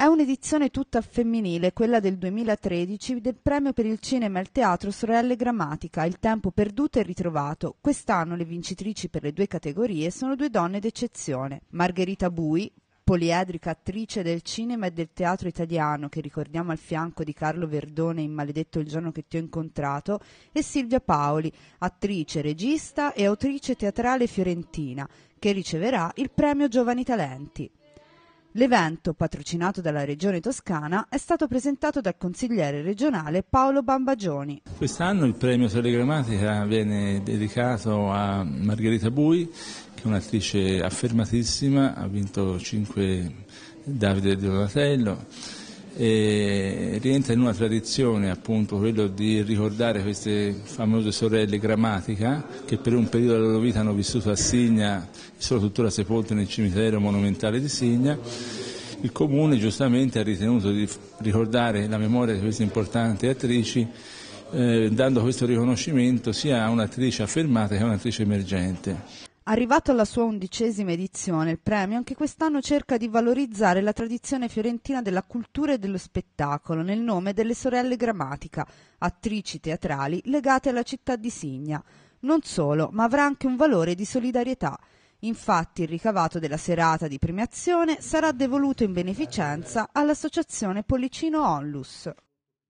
È un'edizione tutta femminile, quella del 2013, del premio per il cinema e il teatro Sorelle Grammatica, Il tempo perduto e ritrovato. Quest'anno le vincitrici per le due categorie sono due donne d'eccezione. Margherita Bui, poliedrica attrice del cinema e del teatro italiano che ricordiamo al fianco di Carlo Verdone in Maledetto il giorno che ti ho incontrato, e Silvia Paoli, attrice, regista e autrice teatrale fiorentina, che riceverà il premio Giovani Talenti. L'evento, patrocinato dalla Regione Toscana, è stato presentato dal consigliere regionale Paolo Bambagioni. Quest'anno il premio Telegrammatica viene dedicato a Margherita Bui, che è un'attrice affermatissima, ha vinto 5 Davide Donatello e rientra in una tradizione appunto quello di ricordare queste famose sorelle grammatica che per un periodo della loro vita hanno vissuto a Signa e sono tuttora sepolte nel cimitero monumentale di Signa. Il comune giustamente ha ritenuto di ricordare la memoria di queste importanti attrici eh, dando questo riconoscimento sia a un'attrice affermata che a un'attrice emergente. Arrivato alla sua undicesima edizione, il premio anche quest'anno cerca di valorizzare la tradizione fiorentina della cultura e dello spettacolo nel nome delle sorelle Grammatica, attrici teatrali legate alla città di Signa. Non solo, ma avrà anche un valore di solidarietà. Infatti il ricavato della serata di premiazione sarà devoluto in beneficenza all'associazione Pollicino Onlus.